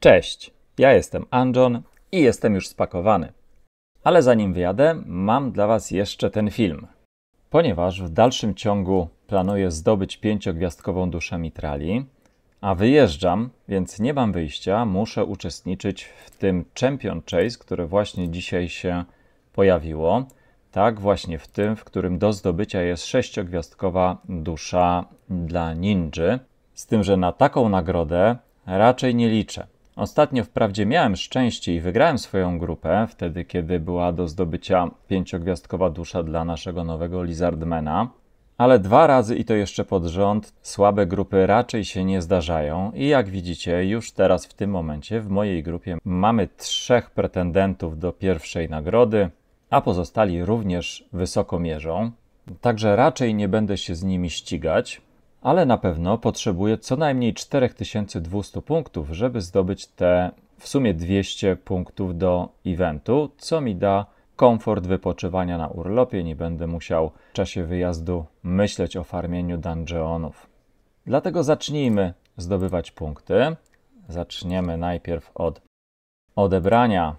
Cześć, ja jestem Anjon i jestem już spakowany. Ale zanim wyjadę, mam dla Was jeszcze ten film. Ponieważ w dalszym ciągu planuję zdobyć pięciogwiazdkową duszę Mitrali, a wyjeżdżam, więc nie mam wyjścia, muszę uczestniczyć w tym Champion Chase, które właśnie dzisiaj się pojawiło. Tak, właśnie w tym, w którym do zdobycia jest sześciogwiazdkowa dusza dla ninji, Z tym, że na taką nagrodę raczej nie liczę. Ostatnio wprawdzie miałem szczęście i wygrałem swoją grupę, wtedy kiedy była do zdobycia pięciogwiazdkowa dusza dla naszego nowego Lizardmana, ale dwa razy i to jeszcze pod rząd słabe grupy raczej się nie zdarzają i jak widzicie już teraz w tym momencie w mojej grupie mamy trzech pretendentów do pierwszej nagrody, a pozostali również wysoko mierzą. Także raczej nie będę się z nimi ścigać ale na pewno potrzebuje co najmniej 4200 punktów, żeby zdobyć te w sumie 200 punktów do eventu, co mi da komfort wypoczywania na urlopie, nie będę musiał w czasie wyjazdu myśleć o farmieniu dungeonów. Dlatego zacznijmy zdobywać punkty. Zaczniemy najpierw od odebrania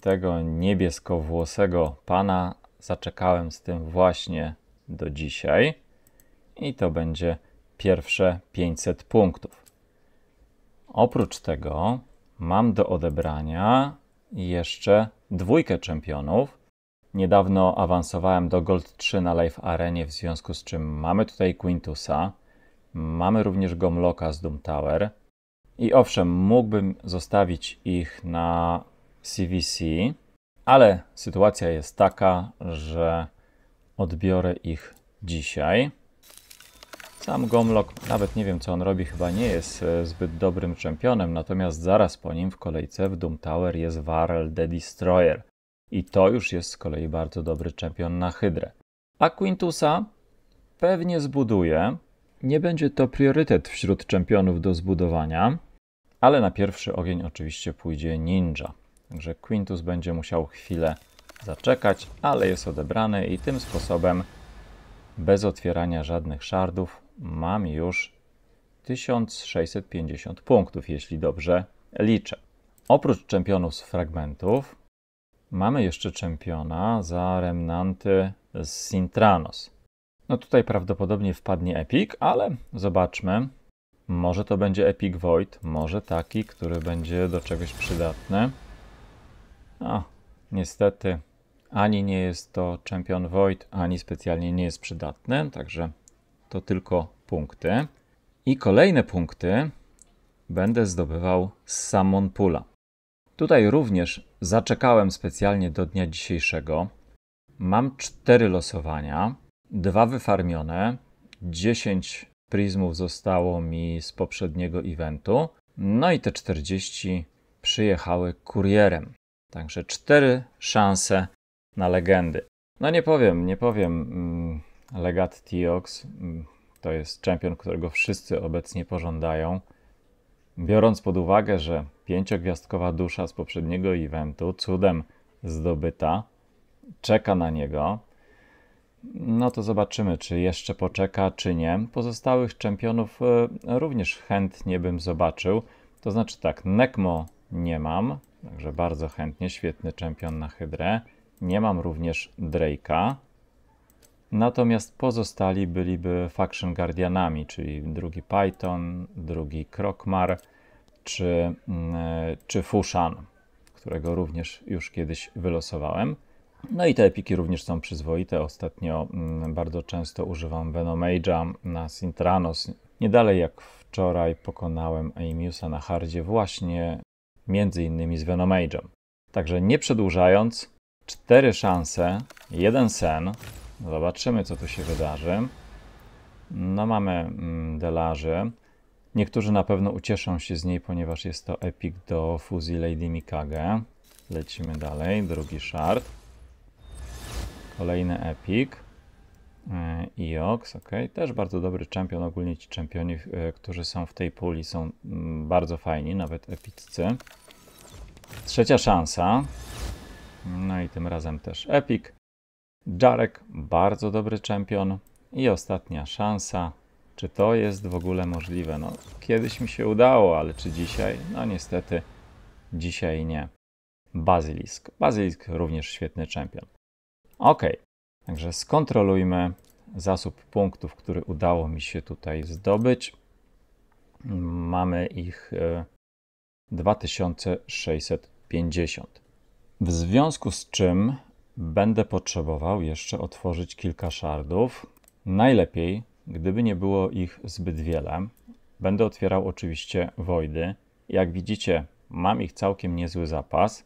tego niebieskowłosego pana. Zaczekałem z tym właśnie do dzisiaj i to będzie pierwsze 500 punktów. Oprócz tego mam do odebrania jeszcze dwójkę czempionów. Niedawno awansowałem do Gold 3 na Live Arenie, w związku z czym mamy tutaj Quintusa. Mamy również Gomloka z Doom Tower. I owszem, mógłbym zostawić ich na CVC, ale sytuacja jest taka, że odbiorę ich dzisiaj. Sam Gomlok, nawet nie wiem co on robi, chyba nie jest e, zbyt dobrym czempionem, natomiast zaraz po nim w kolejce w Doom Tower jest Varel the Destroyer. I to już jest z kolei bardzo dobry czempion na Hydrę. A Quintusa pewnie zbuduje. Nie będzie to priorytet wśród czempionów do zbudowania, ale na pierwszy ogień oczywiście pójdzie Ninja. Także Quintus będzie musiał chwilę zaczekać, ale jest odebrany i tym sposobem bez otwierania żadnych szardów mam już 1650 punktów, jeśli dobrze liczę. Oprócz czempionów z fragmentów, mamy jeszcze czempiona za remnanty z Sintranos. No tutaj prawdopodobnie wpadnie Epic, ale zobaczmy. Może to będzie Epic Void, może taki, który będzie do czegoś przydatny. A, niestety ani nie jest to czempion Void, ani specjalnie nie jest przydatny, także to tylko punkty. I kolejne punkty będę zdobywał z Samonpula. Tutaj również zaczekałem specjalnie do dnia dzisiejszego. Mam cztery losowania, dwa wyfarmione, 10 prizmów zostało mi z poprzedniego eventu, no i te 40 przyjechały kurierem. Także cztery szanse na legendy. No nie powiem, nie powiem, mm, Legat Tiox mm, to jest czempion, którego wszyscy obecnie pożądają. Biorąc pod uwagę, że pięciogwiazdkowa dusza z poprzedniego eventu, cudem zdobyta, czeka na niego, no to zobaczymy, czy jeszcze poczeka, czy nie. Pozostałych czempionów e, również chętnie bym zobaczył. To znaczy tak, Nekmo nie mam, także bardzo chętnie, świetny czempion na Hydrę. Nie mam również Drake'a, Natomiast pozostali byliby faction guardianami, czyli drugi Python, drugi Krokmar czy, mm, e, czy Fushan, którego również już kiedyś wylosowałem. No i te epiki również są przyzwoite. Ostatnio mm, bardzo często używam Venomage'a na Sintranos. Nie dalej jak wczoraj pokonałem Amiusa na hardzie właśnie między innymi z Venomage'em. Także nie przedłużając, cztery szanse, jeden sen, no zobaczymy, co tu się wydarzy. No mamy mm, delarzy. Niektórzy na pewno ucieszą się z niej, ponieważ jest to epic do fuzji Lady Mikage. Lecimy dalej, drugi shard. Kolejny epic. E, Iox, ok. Też bardzo dobry czempion. Ogólnie ci czempioni, e, którzy są w tej puli są mm, bardzo fajni, nawet epiccy. Trzecia szansa. No i tym razem też epic. Jarek, bardzo dobry czempion. I ostatnia szansa. Czy to jest w ogóle możliwe? No, kiedyś mi się udało, ale czy dzisiaj? No niestety, dzisiaj nie. Bazylisk. Bazylisk również świetny czempion. Ok, także skontrolujmy zasób punktów, który udało mi się tutaj zdobyć. Mamy ich 2650. E, w związku z czym Będę potrzebował jeszcze otworzyć kilka szardów. Najlepiej, gdyby nie było ich zbyt wiele. Będę otwierał oczywiście wojdy. Jak widzicie, mam ich całkiem niezły zapas.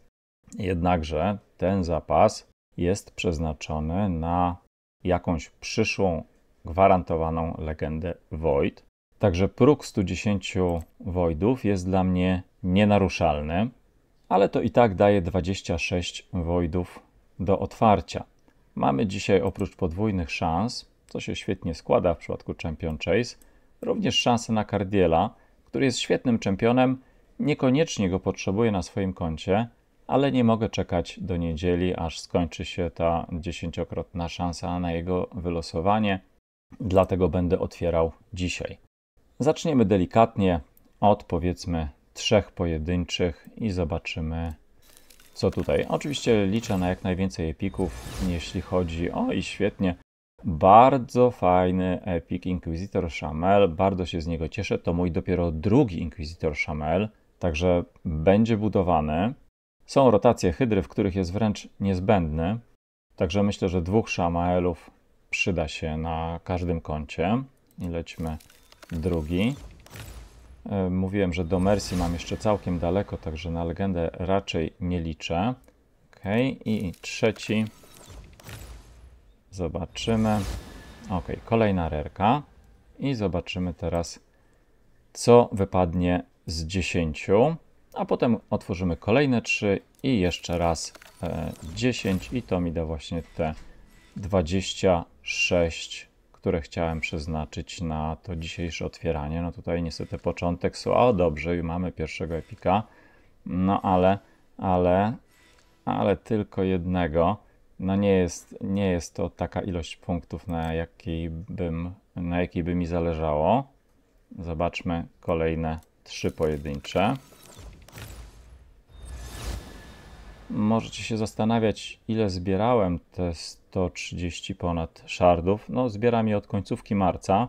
Jednakże ten zapas jest przeznaczony na jakąś przyszłą gwarantowaną legendę Void. Także próg 110 Voidów jest dla mnie nienaruszalny, ale to i tak daje 26 Voidów do otwarcia. Mamy dzisiaj oprócz podwójnych szans, co się świetnie składa w przypadku Champion Chase, również szansę na Cardiela, który jest świetnym czempionem, niekoniecznie go potrzebuję na swoim koncie, ale nie mogę czekać do niedzieli, aż skończy się ta dziesięciokrotna szansa na jego wylosowanie, dlatego będę otwierał dzisiaj. Zaczniemy delikatnie od powiedzmy trzech pojedynczych i zobaczymy, co tutaj. Oczywiście liczę na jak najwięcej epików, jeśli chodzi o i świetnie. Bardzo fajny epik Inquisitor Shamel, bardzo się z niego cieszę. To mój dopiero drugi Inquisitor Shamel, także będzie budowany. Są rotacje hydry, w których jest wręcz niezbędny, także myślę, że dwóch Shamaelów przyda się na każdym koncie. I lećmy drugi. E, mówiłem, że do Mercy mam jeszcze całkiem daleko, także na legendę raczej nie liczę. Ok, i trzeci. Zobaczymy. Ok, kolejna rerka. I zobaczymy teraz, co wypadnie z 10. A potem otworzymy kolejne 3 i jeszcze raz e, dziesięć 10 i to mi da właśnie te 26 które chciałem przeznaczyć na to dzisiejsze otwieranie. No tutaj niestety początek są, o dobrze, już mamy pierwszego epika, no ale, ale, ale tylko jednego. No nie jest, nie jest to taka ilość punktów, na jakiej, bym, na jakiej by mi zależało. Zobaczmy kolejne trzy pojedyncze. Możecie się zastanawiać, ile zbierałem te 130 ponad szardów. No, zbieram je od końcówki marca.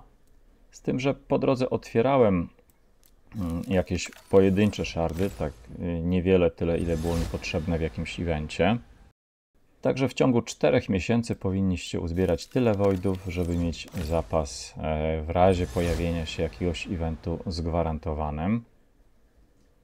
Z tym, że po drodze otwierałem mm, jakieś pojedyncze szardy, tak y, niewiele tyle, ile było mi potrzebne w jakimś evencie. Także w ciągu 4 miesięcy powinniście uzbierać tyle wojdów, żeby mieć zapas e, w razie pojawienia się jakiegoś eventu zgwarantowanym.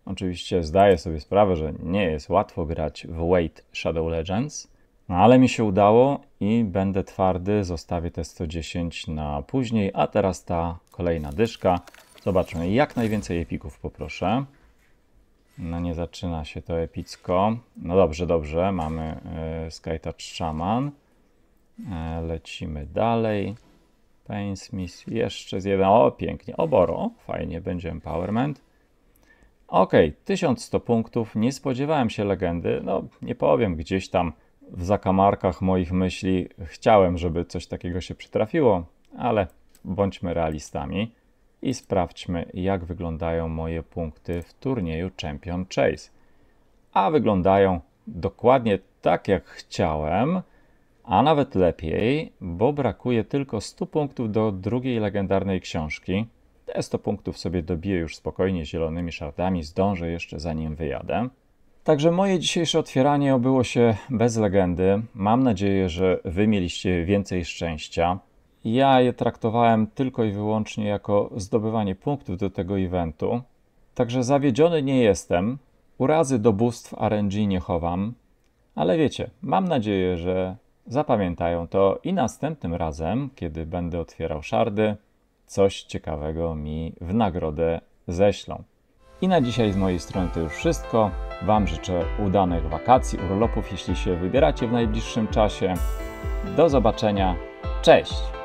Oczywiście zdaję sobie sprawę, że nie jest łatwo grać w Wait Shadow Legends, no ale mi się udało i będę twardy, zostawię te 110 na później, a teraz ta kolejna dyszka. Zobaczmy, jak najwięcej epików poproszę. No nie zaczyna się to epicko. No dobrze, dobrze, mamy y, Skytouch Shaman. E, lecimy dalej. Painsmith, jeszcze z jednego. O, pięknie. Oboro, fajnie, będzie Empowerment. Okej, okay, 1100 punktów, nie spodziewałem się legendy, no nie powiem, gdzieś tam w zakamarkach moich myśli chciałem, żeby coś takiego się przytrafiło, ale bądźmy realistami i sprawdźmy, jak wyglądają moje punkty w turnieju Champion Chase. A wyglądają dokładnie tak, jak chciałem, a nawet lepiej, bo brakuje tylko 100 punktów do drugiej legendarnej książki, te 100 punktów sobie dobiję już spokojnie zielonymi szardami, zdążę jeszcze zanim wyjadę. Także moje dzisiejsze otwieranie obyło się bez legendy. Mam nadzieję, że Wy mieliście więcej szczęścia. Ja je traktowałem tylko i wyłącznie jako zdobywanie punktów do tego eventu. Także zawiedziony nie jestem. Urazy do bóstw RNG nie chowam. Ale wiecie, mam nadzieję, że zapamiętają to i następnym razem, kiedy będę otwierał szardy, coś ciekawego mi w nagrodę ześlą. I na dzisiaj z mojej strony to już wszystko. Wam życzę udanych wakacji, urlopów, jeśli się wybieracie w najbliższym czasie. Do zobaczenia. Cześć!